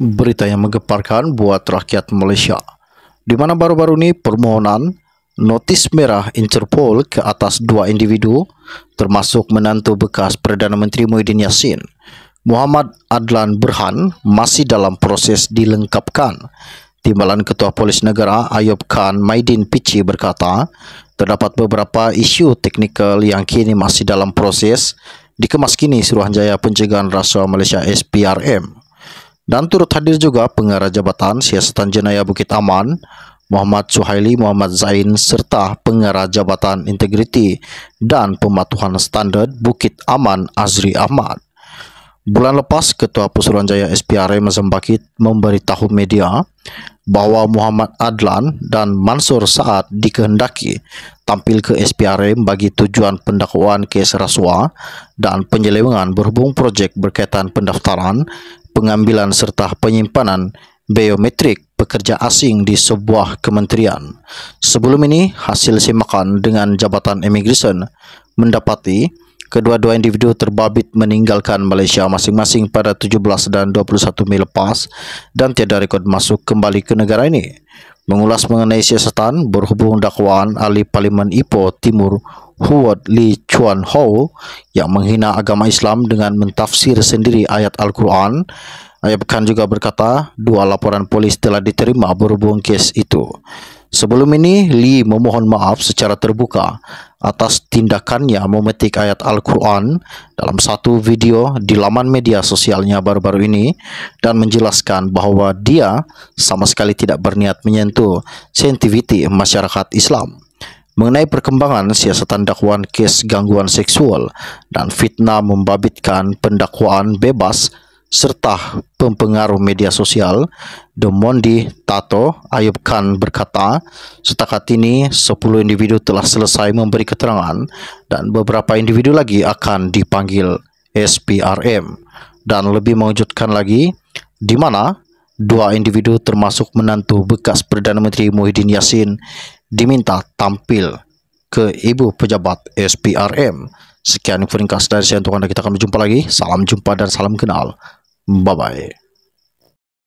berita yang menggemparkan buat rakyat Malaysia. Di mana baru-baru ini permohonan notis merah Interpol ke atas dua individu termasuk menantu bekas Perdana Menteri Muhyiddin Yassin, Muhammad Adlan Berhan masih dalam proses dilengkapkan. Timbalan Ketua Polis Negara Ayub Khan Maidin Pichi berkata, terdapat beberapa isu teknikal yang kini masih dalam proses dikemas kini Suruhanjaya Pencegahan Rasuah Malaysia SPRM. Dan turut hadir juga pengarah jabatan Siasatan Jenayah Bukit Aman, Muhammad Suhaili Muhammad Zain serta pengarah jabatan integriti dan pematuhan Standard Bukit Aman Azri Ahmad. Bulan lepas, Ketua Pusulan Jaya SPRA Mazambakit memberitahu media bahawa Muhammad Adlan dan Mansur Saad dikehendaki tampil ke SPRA bagi tujuan pendakwaan kes rasuah dan penyelewengan berhubung projek berkaitan pendaftaran pengambilan serta penyimpanan biometrik pekerja asing di sebuah kementerian. Sebelum ini, hasil semakan dengan Jabatan Immigration mendapati kedua-dua individu terbabit meninggalkan Malaysia masing-masing pada 17 dan 21 Mei lepas dan tiada rekod masuk kembali ke negara ini mengulas mengenai siasatan berhubung dakwaan ahli Parlimen Ipoh Timur Huat Li Chuan Ho yang menghina agama Islam dengan mentafsir sendiri ayat Al-Quran Ayub Khan juga berkata dua laporan polis telah diterima berhubung kes itu. Sebelum ini, Lee memohon maaf secara terbuka atas tindakannya memetik ayat Al-Quran dalam satu video di laman media sosialnya baru-baru ini dan menjelaskan bahawa dia sama sekali tidak berniat menyentuh sensitiviti masyarakat Islam. Mengenai perkembangan siasatan dakwaan kes gangguan seksual dan fitnah membabitkan pendakwaan bebas, serta pempengaruh media sosial, Demondi Tato Ayub Khan berkata, setakat ini 10 individu telah selesai memberi keterangan dan beberapa individu lagi akan dipanggil SPRM dan lebih mengejutkan lagi di mana dua individu termasuk menantu bekas Perdana Menteri Muhyiddin Yassin diminta tampil ke ibu pejabat SPRM. Sekian peringkat dari saya untuk Anda. Kita akan berjumpa lagi. Salam jumpa dan salam kenal. Bye bye.